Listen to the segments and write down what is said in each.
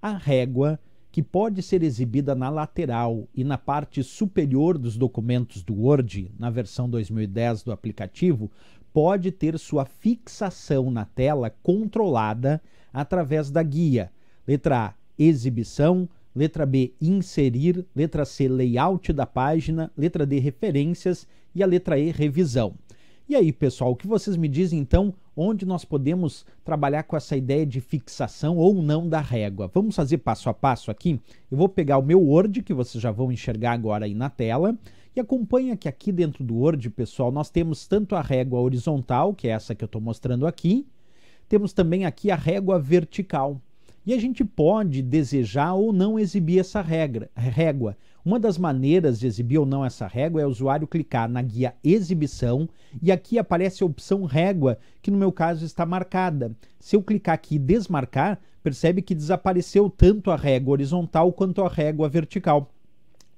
a régua que pode ser exibida na lateral e na parte superior dos documentos do Word, na versão 2010 do aplicativo, pode ter sua fixação na tela controlada através da guia. Letra A, exibição. Letra B, inserir. Letra C, layout da página. Letra D, referências. E a letra E, revisão. E aí, pessoal, o que vocês me dizem então? Onde nós podemos trabalhar com essa ideia de fixação ou não da régua? Vamos fazer passo a passo aqui? Eu vou pegar o meu Word, que vocês já vão enxergar agora aí na tela, e acompanha que aqui dentro do Word, pessoal, nós temos tanto a régua horizontal, que é essa que eu estou mostrando aqui, temos também aqui a régua vertical. E a gente pode desejar ou não exibir essa regra, régua. Uma das maneiras de exibir ou não essa régua é o usuário clicar na guia Exibição e aqui aparece a opção Régua, que no meu caso está marcada. Se eu clicar aqui e desmarcar, percebe que desapareceu tanto a régua horizontal quanto a régua vertical.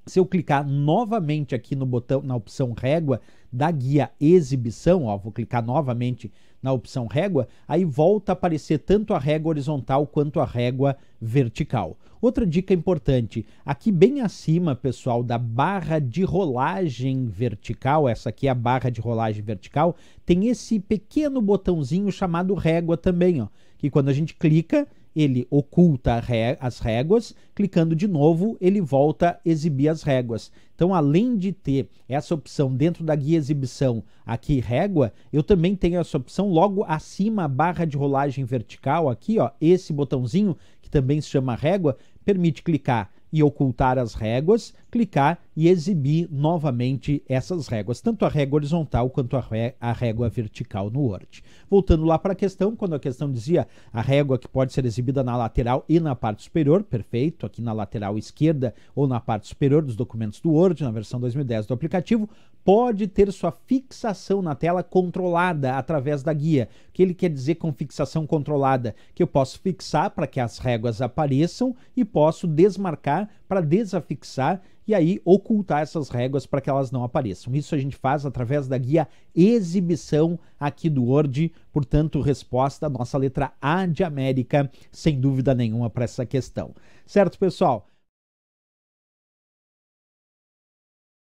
Se eu clicar novamente aqui no botão, na opção régua da guia exibição, ó, vou clicar novamente na opção régua, aí volta a aparecer tanto a régua horizontal quanto a régua vertical. Outra dica importante, aqui bem acima, pessoal, da barra de rolagem vertical, essa aqui é a barra de rolagem vertical, tem esse pequeno botãozinho chamado régua também, ó, que quando a gente clica, ele oculta as réguas, clicando de novo, ele volta a exibir as réguas. Então, além de ter essa opção dentro da guia exibição aqui, régua, eu também tenho essa opção logo acima, a barra de rolagem vertical aqui, ó, esse botãozinho, que também se chama régua, permite clicar e ocultar as réguas, clicar e exibir novamente essas réguas, tanto a régua horizontal quanto a régua vertical no Word. Voltando lá para a questão, quando a questão dizia a régua que pode ser exibida na lateral e na parte superior, perfeito, aqui na lateral esquerda ou na parte superior dos documentos do Word, na versão 2010 do aplicativo, pode ter sua fixação na tela controlada através da guia. O que ele quer dizer com fixação controlada? Que eu posso fixar para que as réguas apareçam e posso desmarcar para desafixar e aí ocultar essas réguas para que elas não apareçam. Isso a gente faz através da guia exibição aqui do Word, portanto, resposta nossa letra A de América, sem dúvida nenhuma para essa questão. Certo, pessoal?